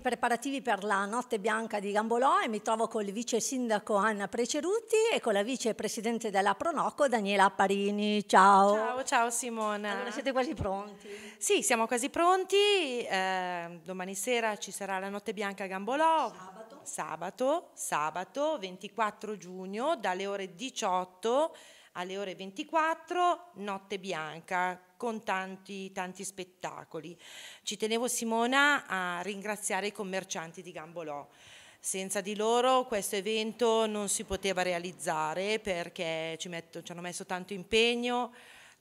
preparativi per la notte bianca di Gambolò e mi trovo con il vice sindaco Anna Preceruti e con la vice presidente della Pronoco Daniela Parini. Ciao. Ciao, ciao Simona. Allora siete quasi pronti? Sì, siamo quasi pronti. Eh, domani sera ci sarà la notte bianca a Gambolò. Sabato. Sabato, sabato 24 giugno dalle ore 18 alle ore 24, Notte Bianca, con tanti, tanti spettacoli. Ci tenevo Simona a ringraziare i commercianti di Gambolò. Senza di loro questo evento non si poteva realizzare perché ci, metto, ci hanno messo tanto impegno,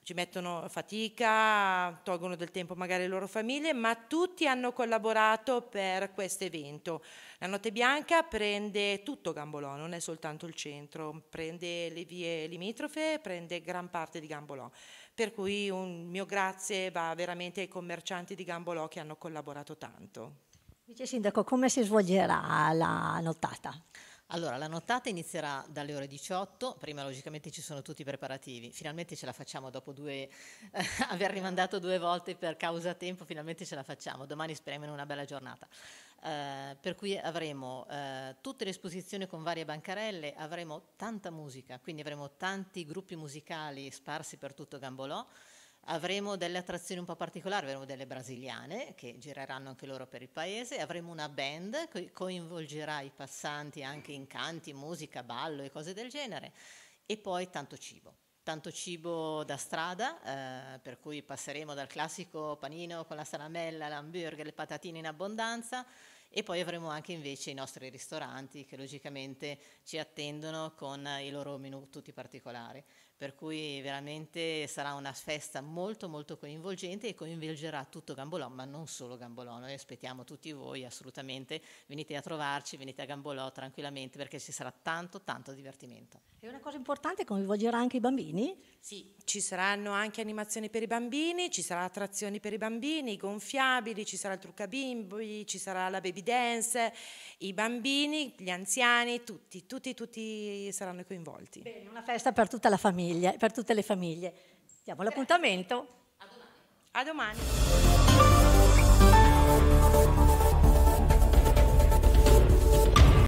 ci mettono fatica, tolgono del tempo magari alle loro famiglie, ma tutti hanno collaborato per questo evento. La Notte Bianca prende tutto Gambolò, non è soltanto il centro, prende le vie limitrofe, prende gran parte di Gambolò. Per cui un mio grazie va veramente ai commercianti di Gambolò che hanno collaborato tanto. Vice Sindaco, come si svolgerà la nottata? Allora, la nottata inizierà dalle ore 18, prima logicamente ci sono tutti i preparativi, finalmente ce la facciamo dopo due, eh, aver rimandato due volte per causa tempo, finalmente ce la facciamo, domani speriamo in una bella giornata. Eh, per cui avremo eh, tutte le esposizioni con varie bancarelle, avremo tanta musica, quindi avremo tanti gruppi musicali sparsi per tutto Gambolò avremo delle attrazioni un po' particolari, avremo delle brasiliane che gireranno anche loro per il paese, avremo una band che coinvolgerà i passanti anche in canti, musica, ballo e cose del genere e poi tanto cibo. Tanto cibo da strada, eh, per cui passeremo dal classico panino con la salamella, l'hamburger, le patatine in abbondanza e poi avremo anche invece i nostri ristoranti che logicamente ci attendono con i loro menù tutti particolari per cui veramente sarà una festa molto molto coinvolgente e coinvolgerà tutto Gambolò, ma non solo Gambolò, noi aspettiamo tutti voi assolutamente, venite a trovarci, venite a Gambolò tranquillamente perché ci sarà tanto tanto divertimento. E una cosa importante coinvolgerà anche i bambini? Sì, ci saranno anche animazioni per i bambini, ci saranno attrazioni per i bambini, i gonfiabili, ci sarà il trucca bimbi, ci sarà la baby dance, i bambini, gli anziani, tutti, tutti, tutti saranno coinvolti. Bene, una festa per tutta la famiglia famiglie, per tutte le famiglie. Diamo l'appuntamento. A domani. A domani.